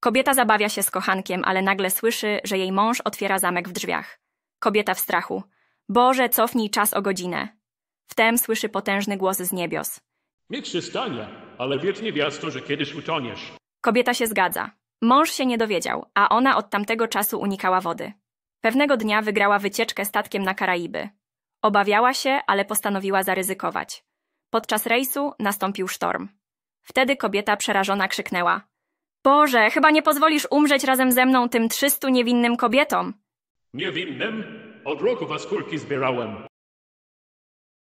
Kobieta zabawia się z kochankiem, ale nagle słyszy, że jej mąż otwiera zamek w drzwiach. Kobieta w strachu. Boże, cofnij czas o godzinę. Wtem słyszy potężny głos z niebios. Niech się stanie, ale wiedz niewiasto, że kiedyś utoniesz. Kobieta się zgadza. Mąż się nie dowiedział, a ona od tamtego czasu unikała wody. Pewnego dnia wygrała wycieczkę statkiem na Karaiby. Obawiała się, ale postanowiła zaryzykować. Podczas rejsu nastąpił sztorm. Wtedy kobieta przerażona krzyknęła – Boże, chyba nie pozwolisz umrzeć razem ze mną tym trzystu niewinnym kobietom. Niewinnym? Od roku was kulki zbierałem.